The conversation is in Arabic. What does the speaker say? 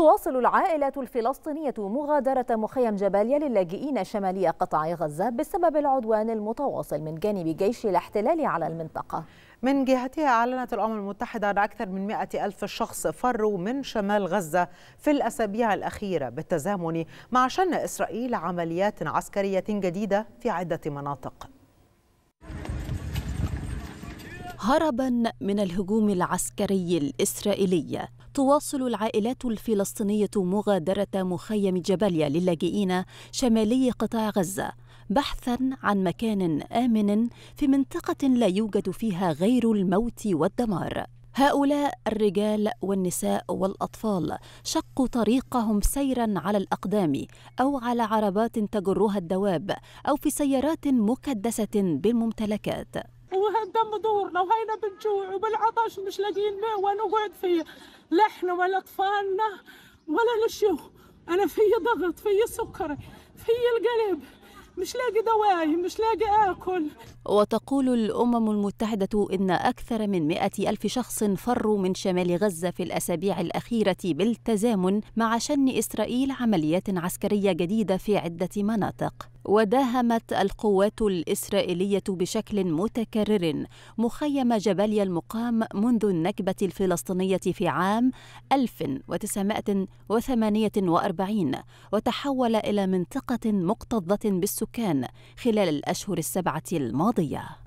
تواصل العائلة الفلسطينية مغادرة مخيم جباليا للاجئين شمالي قطاع غزة بسبب العدوان المتواصل من جانب جيش الاحتلال على المنطقة من جهتها أعلنت الأمم المتحدة أن أكثر من 100 ألف شخص فروا من شمال غزة في الأسابيع الأخيرة بالتزامن مع شن إسرائيل عمليات عسكرية جديدة في عدة مناطق هربا من الهجوم العسكري الاسرائيلي تواصل العائلات الفلسطينيه مغادره مخيم جباليا للاجئين شمالي قطاع غزه بحثا عن مكان امن في منطقه لا يوجد فيها غير الموت والدمار هؤلاء الرجال والنساء والاطفال شقوا طريقهم سيرا على الاقدام او على عربات تجرها الدواب او في سيارات مكدسه بالممتلكات الدم دورنا وهينا بنجوع وبالعطش مش لاقيين ماء ونقعد فيه لا احنا ولا اطفالنا ولا الشيوخ انا في ضغط في سكر في القلب مش لاقي دواي مش لاقي اكل وتقول الأمم المتحدة إن أكثر من مئة ألف شخص فروا من شمال غزة في الأسابيع الأخيرة بالتزامن مع شن إسرائيل عمليات عسكرية جديدة في عدة مناطق وداهمت القوات الإسرائيلية بشكل متكرر مخيم جباليا المقام منذ النكبة الفلسطينية في عام 1948 وتحول إلى منطقة مكتظة بالسكان خلال الأشهر السبعة الماضية 个呀？